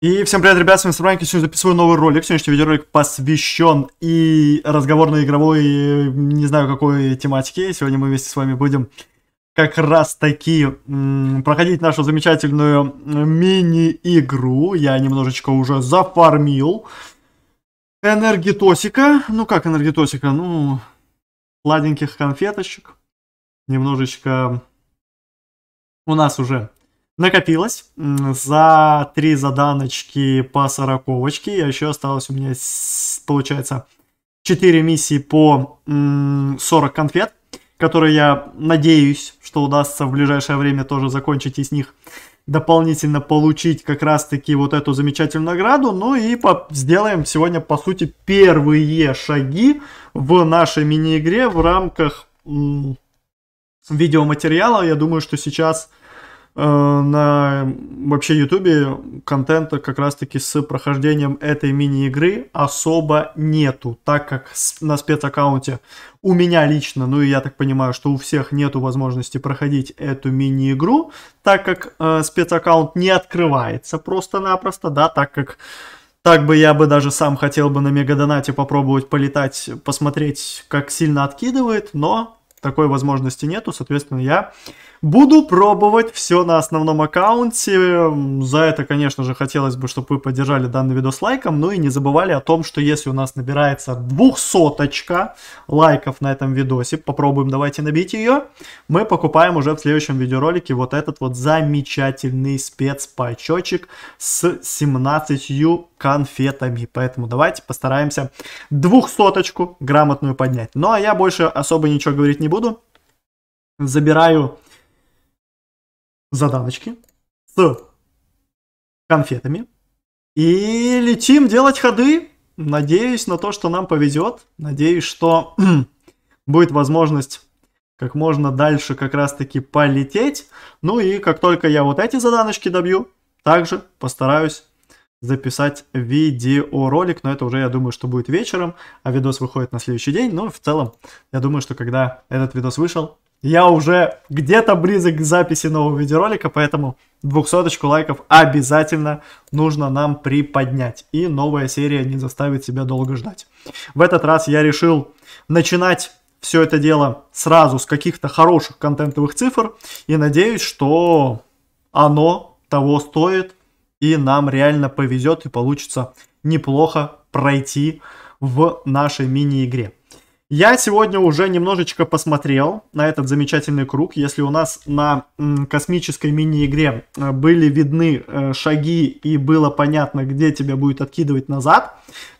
И всем привет, ребят, с вами Сабранька, сегодня записываю новый ролик. Сегодняшний видеоролик посвящен и разговорной, игровой, не знаю какой тематике. Сегодня мы вместе с вами будем как раз таки проходить нашу замечательную э, мини-игру. Я немножечко уже зафармил энергетосика. Ну как энергетосика? Ну, ладеньких конфеточек. Немножечко у нас уже накопилось. За три заданочки по сороковочке. А еще осталось у меня, получается, 4 миссии по 40 конфет, которые я надеюсь, что удастся в ближайшее время тоже закончить из них дополнительно получить как раз-таки вот эту замечательную награду. Ну и по сделаем сегодня, по сути, первые шаги в нашей мини-игре в рамках видеоматериала. Я думаю, что сейчас Э, на вообще ютубе контента как раз таки с прохождением этой мини-игры особо нету, так как на спецаккаунте у меня лично, ну и я так понимаю, что у всех нету возможности проходить эту мини-игру, так как э, спецаккаунт не открывается просто-напросто, да, так как так бы я бы даже сам хотел бы на Мегадонате попробовать полетать, посмотреть, как сильно откидывает, но такой возможности нету, соответственно, я буду пробовать все на основном аккаунте. За это, конечно же, хотелось бы, чтобы вы поддержали данный видос лайком, ну и не забывали о том, что если у нас набирается двухсоточка лайков на этом видосе, попробуем, давайте набить ее, мы покупаем уже в следующем видеоролике вот этот вот замечательный спецпачочек с 17 конфетами. Поэтому давайте постараемся двухсоточку грамотную поднять. Ну а я больше особо ничего говорить не не буду. Забираю заданочки с конфетами. И летим делать ходы. Надеюсь на то, что нам повезет. Надеюсь, что будет возможность как можно дальше как раз-таки полететь. Ну и как только я вот эти заданочки добью, также постараюсь записать видеоролик, но это уже, я думаю, что будет вечером, а видос выходит на следующий день, но в целом, я думаю, что когда этот видос вышел, я уже где-то близок к записи нового видеоролика, поэтому двухсоточку лайков обязательно нужно нам приподнять, и новая серия не заставит себя долго ждать. В этот раз я решил начинать все это дело сразу с каких-то хороших контентовых цифр, и надеюсь, что оно того стоит, и нам реально повезет и получится неплохо пройти в нашей мини-игре. Я сегодня уже немножечко посмотрел на этот замечательный круг. Если у нас на космической мини-игре э, были видны э, шаги и было понятно, где тебя будет откидывать назад,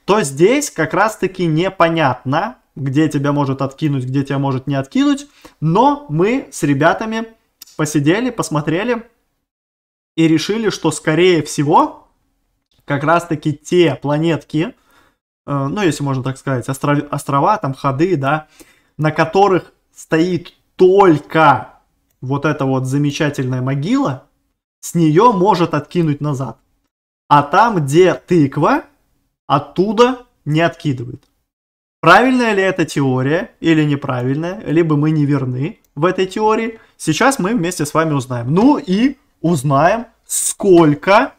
то здесь как раз-таки непонятно, где тебя может откинуть, где тебя может не откинуть. Но мы с ребятами посидели, посмотрели, и решили, что скорее всего как раз-таки те планетки, э, ну, если можно так сказать, остров, острова, там, ходы, да, на которых стоит только вот эта вот замечательная могила, с нее может откинуть назад. А там, где тыква, оттуда не откидывает. Правильная ли эта теория или неправильная, либо мы не верны в этой теории, сейчас мы вместе с вами узнаем. Ну и узнаем, сколько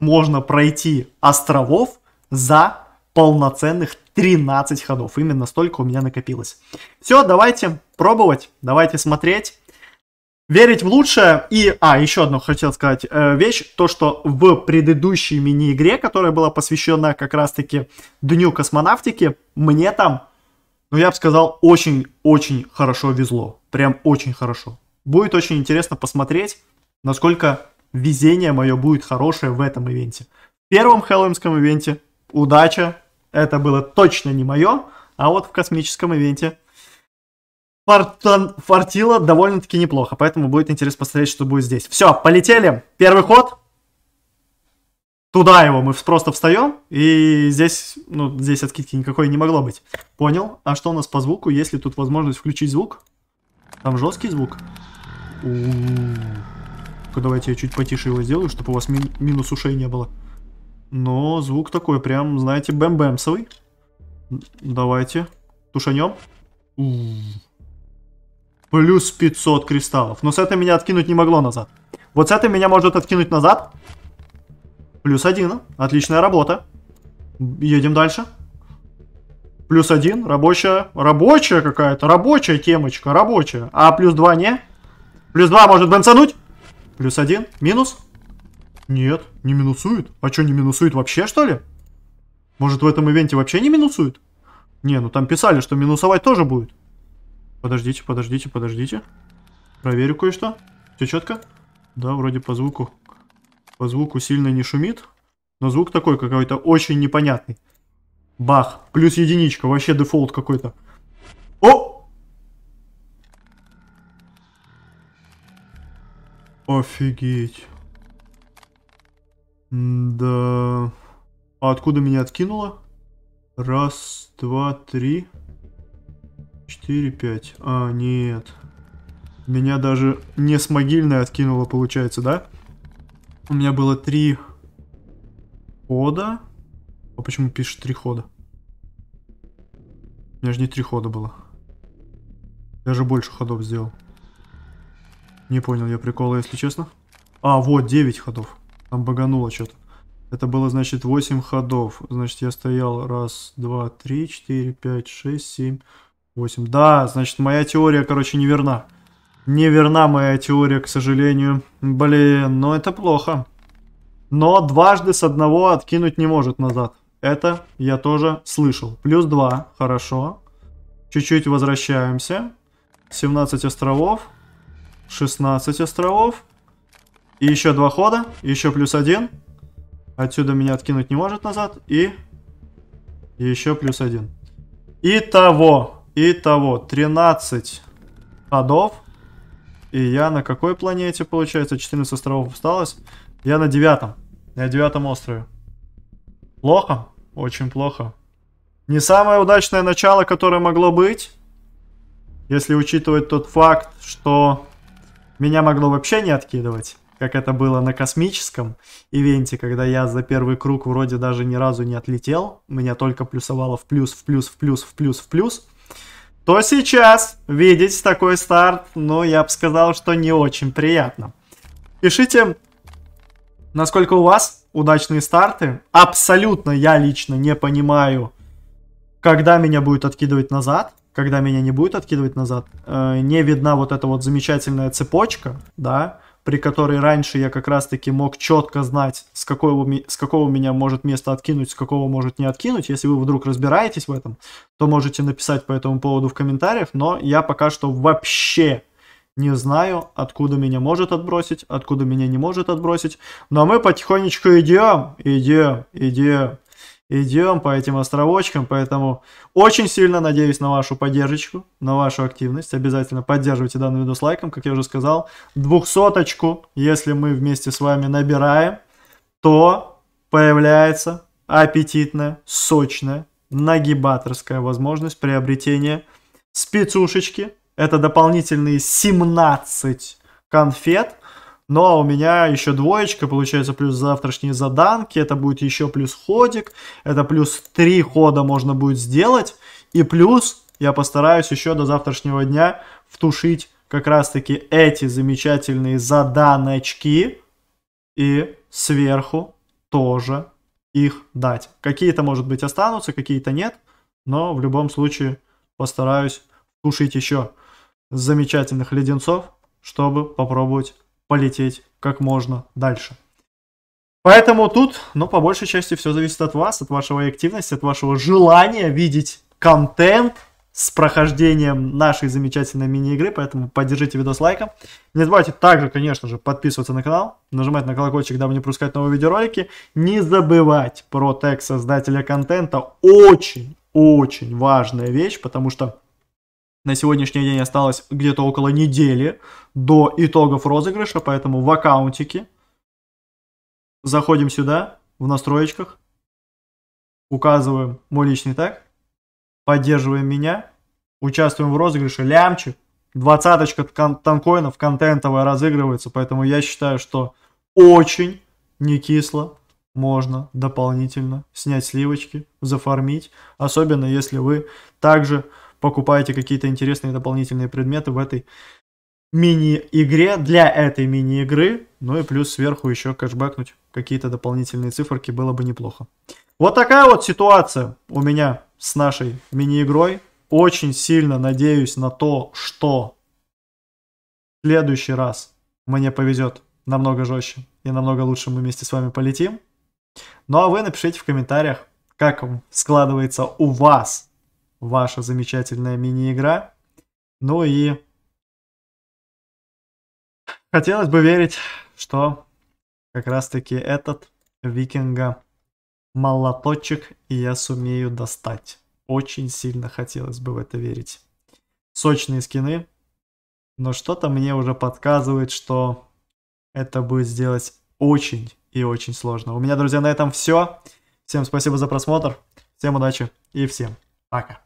можно пройти островов за полноценных 13 ходов. Именно столько у меня накопилось. Все, давайте пробовать, давайте смотреть. Верить в лучшее и... А, еще одну хотел сказать э, вещь. То, что в предыдущей мини-игре, которая была посвящена как раз-таки Дню космонавтики, мне там, ну я бы сказал, очень-очень хорошо везло. Прям очень хорошо. Будет очень интересно посмотреть насколько везение мое будет хорошее в этом ивенте. В первом хэллоуинском ивенте удача, это было точно не мое, а вот в космическом ивенте фортан, фартило довольно-таки неплохо, поэтому будет интересно посмотреть, что будет здесь. Все, полетели. Первый ход. Туда его мы просто встаем, и здесь, ну, здесь откидки никакой не могло быть. Понял. А что у нас по звуку? Есть ли тут возможность включить звук? Там жесткий звук. У -у -у звука. Типа, давайте я чуть потише его сделаю, чтобы у вас ми минус ушей не было. Но звук такой прям, знаете, бэм-бэмсовый. Давайте. Тушанем. Плюс 500 кристаллов. Но с этой меня откинуть не могло назад. Вот с этой меня может откинуть назад. Плюс один. Отличная работа. Едем дальше. Плюс один. Рабочая. Рабочая какая-то. Рабочая темочка. Рабочая. А плюс два не. Плюс два может бенцануть. Плюс один. Минус? Нет, не минусует. А что, не минусует вообще, что ли? Может, в этом ивенте вообще не минусует? Не, ну там писали, что минусовать тоже будет. Подождите, подождите, подождите. Проверю кое-что. Все четко? Да, вроде по звуку. По звуку сильно не шумит. Но звук такой какой-то очень непонятный. Бах. Плюс единичка. Вообще дефолт какой-то. О! Офигеть. Да. А откуда меня откинуло? Раз, два, три, четыре, пять. А, нет. Меня даже не с могильной откинуло, получается, да? У меня было три хода. А почему пишет три хода? У меня же не три хода было. Я же больше ходов сделал. Не понял я прикола, если честно. А, вот, 9 ходов. Там багануло что-то. Это было, значит, 8 ходов. Значит, я стоял раз, два, три, четыре, пять, шесть, семь, восемь. Да, значит, моя теория, короче, неверна. Неверна моя теория, к сожалению. Блин, но это плохо. Но дважды с одного откинуть не может назад. Это я тоже слышал. Плюс 2, хорошо. Чуть-чуть возвращаемся. 17 островов. 16 островов. И еще два хода. И еще плюс один. Отсюда меня откинуть не может назад. И... и еще плюс один. Итого. Итого. 13 ходов. И я на какой планете, получается? 14 островов осталось. Я на девятом. На девятом острове. Плохо. Очень плохо. Не самое удачное начало, которое могло быть. Если учитывать тот факт, что меня могло вообще не откидывать, как это было на космическом ивенте, когда я за первый круг вроде даже ни разу не отлетел. Меня только плюсовало в плюс, в плюс, в плюс, в плюс, в плюс. То сейчас видеть такой старт, ну, я бы сказал, что не очень приятно. Пишите, насколько у вас удачные старты. Абсолютно я лично не понимаю, когда меня будет откидывать назад когда меня не будет откидывать назад, э, не видна вот эта вот замечательная цепочка, да, при которой раньше я как раз-таки мог четко знать, с какого, с какого меня может место откинуть, с какого может не откинуть. Если вы вдруг разбираетесь в этом, то можете написать по этому поводу в комментариях, но я пока что вообще не знаю, откуда меня может отбросить, откуда меня не может отбросить. Но мы потихонечку идем, идем, идем идем по этим островочкам, поэтому очень сильно надеюсь на вашу поддержку, на вашу активность. Обязательно поддерживайте данный видос лайком, как я уже сказал. Двухсоточку, если мы вместе с вами набираем, то появляется аппетитная, сочная, нагибаторская возможность приобретения спецушечки. Это дополнительные 17 конфет – ну а у меня еще двоечка, получается, плюс завтрашние заданки, это будет еще плюс ходик, это плюс три хода можно будет сделать, и плюс я постараюсь еще до завтрашнего дня втушить как раз-таки эти замечательные заданочки и сверху тоже их дать. Какие-то, может быть, останутся, какие-то нет, но в любом случае постараюсь втушить еще замечательных леденцов, чтобы попробовать полететь как можно дальше. Поэтому тут, ну, по большей части все зависит от вас, от вашей активности, от вашего желания видеть контент с прохождением нашей замечательной мини-игры, поэтому поддержите видос лайком. Не забывайте также, конечно же, подписываться на канал, нажимать на колокольчик, дабы не пропускать новые видеоролики. Не забывать про тег создателя контента. Очень-очень важная вещь, потому что на сегодняшний день осталось где-то около недели до итогов розыгрыша, поэтому в аккаунтике заходим сюда, в настроечках, указываем мой личный так, поддерживаем меня, участвуем в розыгрыше, лямчик, двадцаточка танкоинов контентовая разыгрывается, поэтому я считаю, что очень не кисло можно дополнительно снять сливочки, зафармить, особенно если вы также покупаете какие-то интересные дополнительные предметы в этой мини-игре, для этой мини-игры, ну и плюс сверху еще кэшбэкнуть какие-то дополнительные циферки было бы неплохо. Вот такая вот ситуация у меня с нашей мини-игрой. Очень сильно надеюсь на то, что в следующий раз мне повезет намного жестче и намного лучше мы вместе с вами полетим. Ну а вы напишите в комментариях, как складывается у вас ваша замечательная мини-игра. Ну и хотелось бы верить, что как раз-таки этот викинга молоточек я сумею достать. Очень сильно хотелось бы в это верить. Сочные скины, но что-то мне уже подсказывает, что это будет сделать очень и очень сложно. У меня, друзья, на этом все. Всем спасибо за просмотр, всем удачи и всем пока.